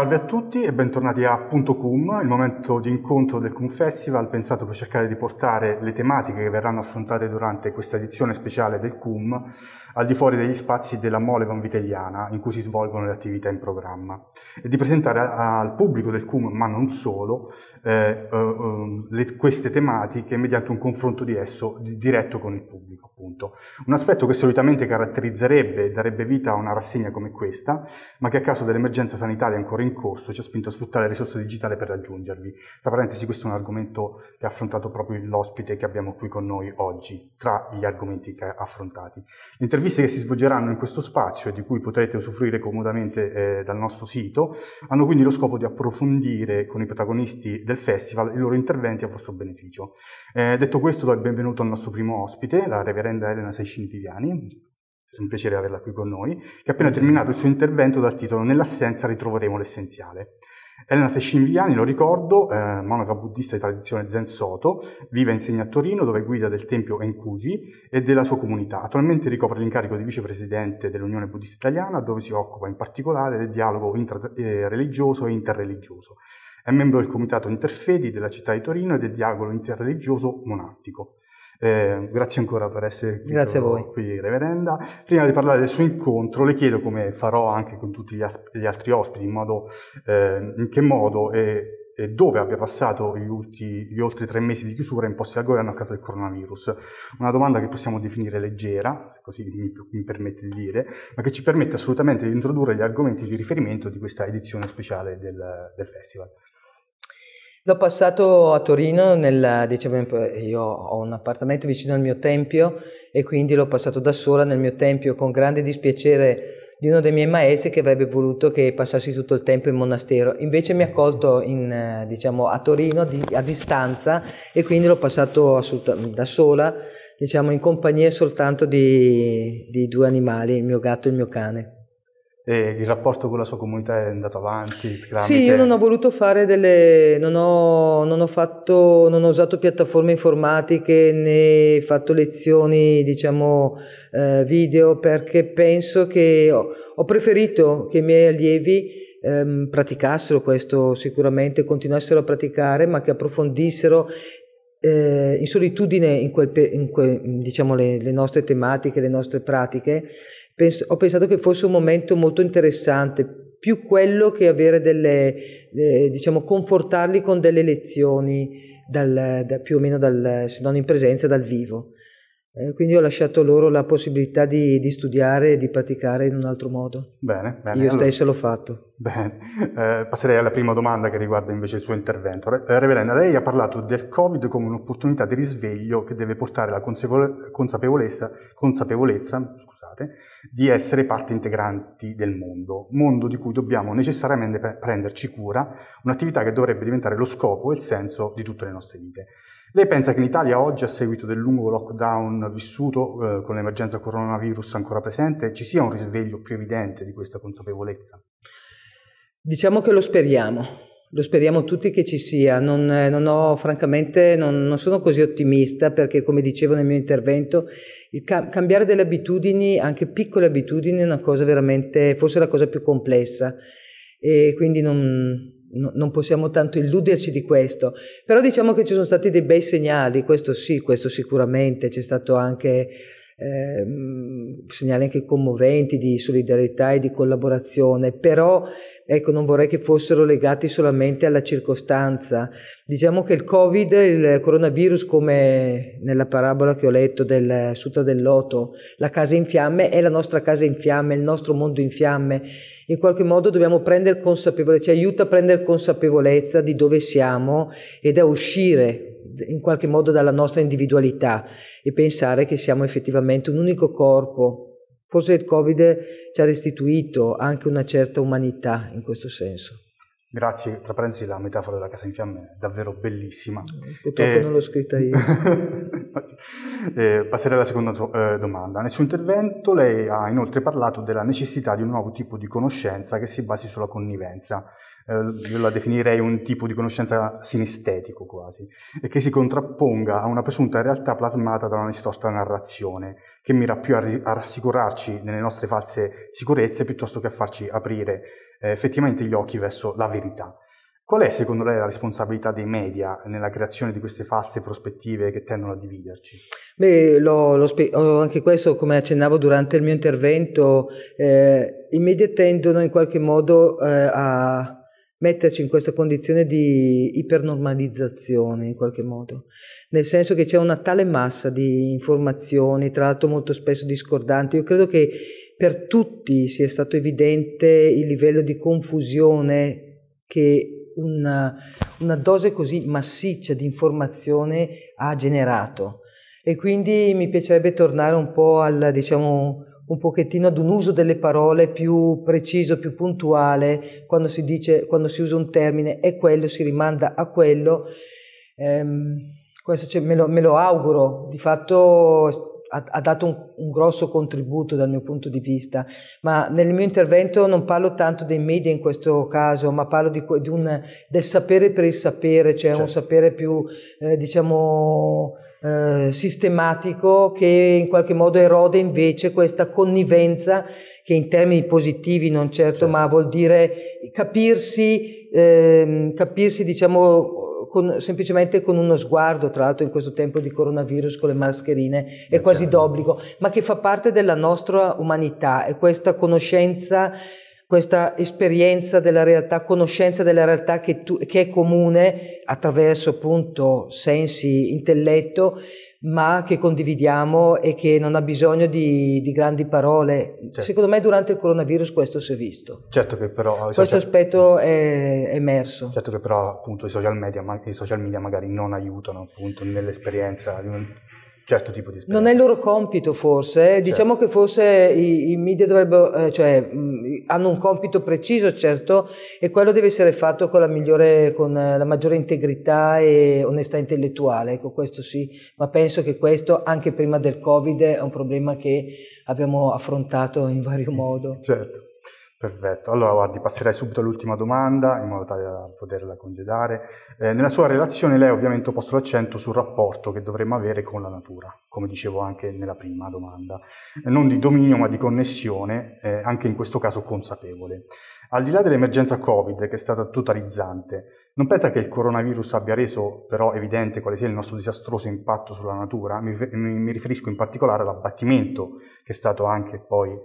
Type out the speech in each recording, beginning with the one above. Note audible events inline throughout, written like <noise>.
Salve a tutti e bentornati a Punto Cum, il momento di incontro del Cum Festival pensato per cercare di portare le tematiche che verranno affrontate durante questa edizione speciale del Cum al di fuori degli spazi della mole conviteliana in cui si svolgono le attività in programma e di presentare al pubblico del Cum, ma non solo, eh, eh, ehm, le, queste tematiche mediante un confronto di esso diretto con il pubblico. Appunto. Un aspetto che solitamente caratterizzerebbe e darebbe vita a una rassegna come questa, ma che a causa dell'emergenza sanitaria ancora in in corso ci ha spinto a sfruttare le risorse digitali per raggiungervi. Tra parentesi, questo è un argomento che ha affrontato proprio l'ospite che abbiamo qui con noi oggi, tra gli argomenti che ha affrontati. Le interviste che si svolgeranno in questo spazio e di cui potrete usufruire comodamente eh, dal nostro sito, hanno quindi lo scopo di approfondire con i protagonisti del festival i loro interventi a vostro beneficio. Eh, detto questo, do il benvenuto al nostro primo ospite, la reverenda Elena Sescintiviani è un piacere averla qui con noi, che ha appena terminato il suo intervento dal titolo Nell'assenza ritroveremo l'essenziale. Elena Sescinviani, lo ricordo, eh, monaca buddista di tradizione Zen Soto, vive e insegna a Torino dove guida del tempio Enkuji e della sua comunità. Attualmente ricopre l'incarico di vicepresidente dell'Unione Buddista Italiana dove si occupa in particolare del dialogo inter- eh, religioso e interreligioso. È membro del comitato Interfedi della città di Torino e del dialogo interreligioso monastico. Eh, grazie ancora per essere qui, Reverenda. Prima di parlare del suo incontro, le chiedo, come farò anche con tutti gli, gli altri ospiti, in, modo, eh, in che modo e, e, dove abbia passato gli, ulti, gli oltre tre mesi di chiusura imposti al governo a causa del coronavirus. Una domanda che possiamo definire leggera, così mi, mi permette di dire, ma che ci permette assolutamente di introdurre gli argomenti di riferimento di questa edizione speciale del, del festival. L'ho passato a Torino, nel, diciamo, io ho un appartamento vicino al mio tempio e quindi l'ho passato da sola nel mio tempio con grande dispiacere di uno dei miei maestri che avrebbe voluto che passassi tutto il tempo in monastero. Invece mi ha accolto in, diciamo, a Torino di, a distanza e quindi l'ho passato da sola, diciamo, in compagnia soltanto di, di due animali, il mio gatto e il mio cane. E il rapporto con la sua comunità è andato avanti? Tramite... Sì, io non ho voluto fare delle... Non ho, non ho, fatto, non ho usato piattaforme informatiche né fatto lezioni, diciamo, eh, video perché penso che ho, ho preferito che i miei allievi ehm, praticassero questo sicuramente, continuassero a praticare, ma che approfondissero eh, in solitudine in quel, in quel, diciamo, le, le nostre tematiche, le nostre pratiche pens- ho pensato che fosse un momento molto interessante più quello che avere delle, eh, diciamo, confortarli con delle lezioni dal, da, più o meno dal, se non in presenza, dal vivo. Eh, quindi ho lasciato loro la possibilità di, di, studiare e di praticare in un altro modo. Bene, bene. Io stesso allora, l'ho fatto. Bene. Eh, passerei alla prima domanda che riguarda invece il suo intervento. Re- eh, Reverenda, lei ha parlato del Covid come un'opportunità di risveglio che deve portare la consapevolezza, consapevolezza scusate, di essere parte integranti del mondo, mondo di cui dobbiamo necessariamente pre- prenderci cura, un'attività che dovrebbe diventare lo scopo e il senso di tutte le nostre vite. Lei pensa che in Italia oggi, a seguito del lungo lockdown vissuto eh, con l'emergenza coronavirus ancora presente, ci sia un risveglio più evidente di questa consapevolezza? Diciamo che lo speriamo, lo speriamo tutti che ci sia. Non, eh, non ho, francamente, non, non, sono così ottimista perché, come dicevo nel mio intervento, ca- cambiare delle abitudini, anche piccole abitudini, è una cosa veramente, forse la cosa più complessa. E quindi non, no, non possiamo tanto illuderci di questo, però diciamo che ci sono stati dei bei segnali, questo sì, questo sicuramente, c'è stato anche eh, segnali anche commoventi di solidarietà e di collaborazione, però ecco, non vorrei che fossero legati solamente alla circostanza. Diciamo che il Covid, il coronavirus, come nella parabola che ho letto del Sutra del Loto, la casa in fiamme è la nostra casa in fiamme, il nostro mondo in fiamme. In qualche modo dobbiamo prendere consapevolezza, ci aiuta a prendere consapevolezza di dove siamo ed a uscire in qualche modo dalla nostra individualità e pensare che siamo effettivamente un unico corpo. Forse il Covid ci ha restituito anche una certa umanità in questo senso. Grazie, Traprenzi, la metafora della casa in fiamme è davvero bellissima. Purtroppo e... Eh. non l'ho scritta io. <laughs> eh, passerei alla seconda eh, domanda. Nel suo intervento lei ha inoltre parlato della necessità di un nuovo tipo di conoscenza che si basi sulla connivenza eh, la definirei un tipo di conoscenza sinestetico quasi, e che si contrapponga a una presunta realtà plasmata da una distorta narrazione, che mira più a, ri- a rassicurarci nelle nostre false sicurezze piuttosto che a farci aprire eh, effettivamente gli occhi verso la verità. Qual è secondo lei la responsabilità dei media nella creazione di queste false prospettive che tendono a dividerci? Beh, lo, lo spe- oh, anche questo, come accennavo durante il mio intervento, eh, i media tendono in qualche modo eh, a metterci in questa condizione di ipernormalizzazione in qualche modo, nel senso che c'è una tale massa di informazioni, tra l'altro molto spesso discordanti. Io credo che per tutti sia stato evidente il livello di confusione che una, una dose così massiccia di informazione ha generato. E quindi mi piacerebbe tornare un po' al diciamo, un pochettino ad un uso delle parole più preciso, più puntuale, quando si dice, quando si usa un termine è quello, si rimanda a quello. Ehm, questo me lo, me, lo, auguro, di fatto ha, ha dato un, un, grosso contributo dal mio punto di vista, ma nel mio intervento non parlo tanto dei media in questo caso, ma parlo di, di un, del sapere per il sapere, cioè certo. un sapere più, eh, diciamo, eh, sistematico che in qualche modo erode invece questa connivenza che in termini positivi non certo, certo. ma vuol dire capirsi, eh, capirsi diciamo con, semplicemente con uno sguardo, tra l'altro in questo tempo di coronavirus con le mascherine è Beh, quasi chiaro. d'obbligo, ma che fa parte della nostra umanità e questa conoscenza questa esperienza della realtà, conoscenza della realtà che, tu, che, è comune attraverso appunto sensi, intelletto, ma che condividiamo e che non ha bisogno di, di grandi parole. Certo. Secondo me durante il coronavirus questo si è visto. Certo che però... Questo social... aspetto è emerso. Certo che però appunto i social media, i social media magari non aiutano appunto nell'esperienza di un certo tipo di esperienza. Non è il loro compito forse, eh? diciamo certo. che forse i, i media dovrebbero, eh, cioè mh, hanno un compito preciso certo e quello deve essere fatto con la migliore, con eh, la maggiore integrità e onestà intellettuale, ecco questo sì, ma penso che questo anche prima del Covid è un problema che abbiamo affrontato in vario <laughs> modo. Certo. Perfetto, allora guardi, passerei subito all'ultima domanda in modo tale da poterla congedare. Eh, nella sua relazione lei ovviamente ha posto l'accento sul rapporto che dovremmo avere con la natura, come dicevo anche nella prima domanda, eh, non di dominio ma di connessione, eh, anche in questo caso consapevole. Al di là dell'emergenza Covid che è stata totalizzante, non pensa che il coronavirus abbia reso però evidente quale sia il nostro disastroso impatto sulla natura? Mi, mi, riferisco in particolare all'abbattimento, che è stato anche poi eh,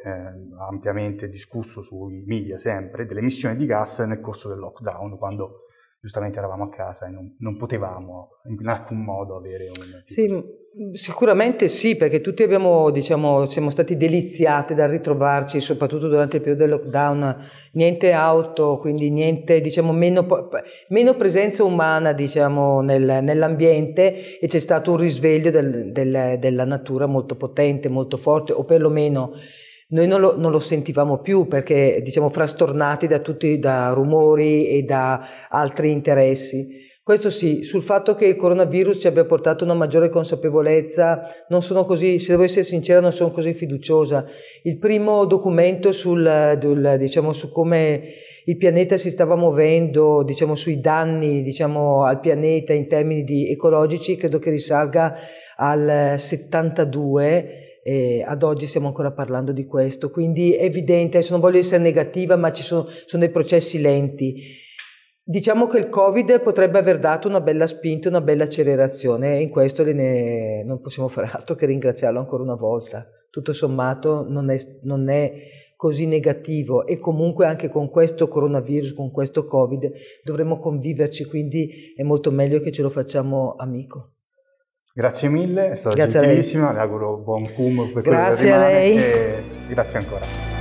ampiamente discusso sui media sempre, delle emissioni di gas nel corso del lockdown, quando giustamente eravamo a casa e non, non potevamo in alcun modo avere un... Sì, mm, Sicuramente sì, perché tutti abbiamo, diciamo, siamo stati deliziati dal ritrovarci, soprattutto durante il periodo del lockdown, niente auto, quindi niente, diciamo, meno, meno, presenza umana, diciamo, nel, nell'ambiente e c'è stato un risveglio del, del, della natura molto potente, molto forte, o perlomeno noi non lo, non lo sentivamo più perché, diciamo, frastornati da tutti, da rumori e da altri interessi. Questo sì, sul fatto che il coronavirus ci abbia portato una maggiore consapevolezza, non sono così, se devo essere sincera, non sono così fiduciosa. Il primo documento sul, del, diciamo, su come il pianeta si stava muovendo, diciamo, sui danni diciamo, al pianeta in termini di ecologici, credo che risalga al 72 eh, ad oggi stiamo ancora parlando di questo, quindi è evidente, adesso non voglio essere negativa, ma ci sono, sono dei processi lenti. Diciamo che il Covid potrebbe aver dato una bella spinta, una bella accelerazione e in questo ne, non possiamo fare altro che ringraziarlo ancora una volta. Tutto sommato non è, non è così negativo e comunque anche con questo coronavirus, con questo Covid dovremo conviverci, quindi è molto meglio che ce lo facciamo amico. Grazie mille, è stata grazie gentilissima, le auguro buon cum per quello che rimane. Grazie a lei. E grazie ancora.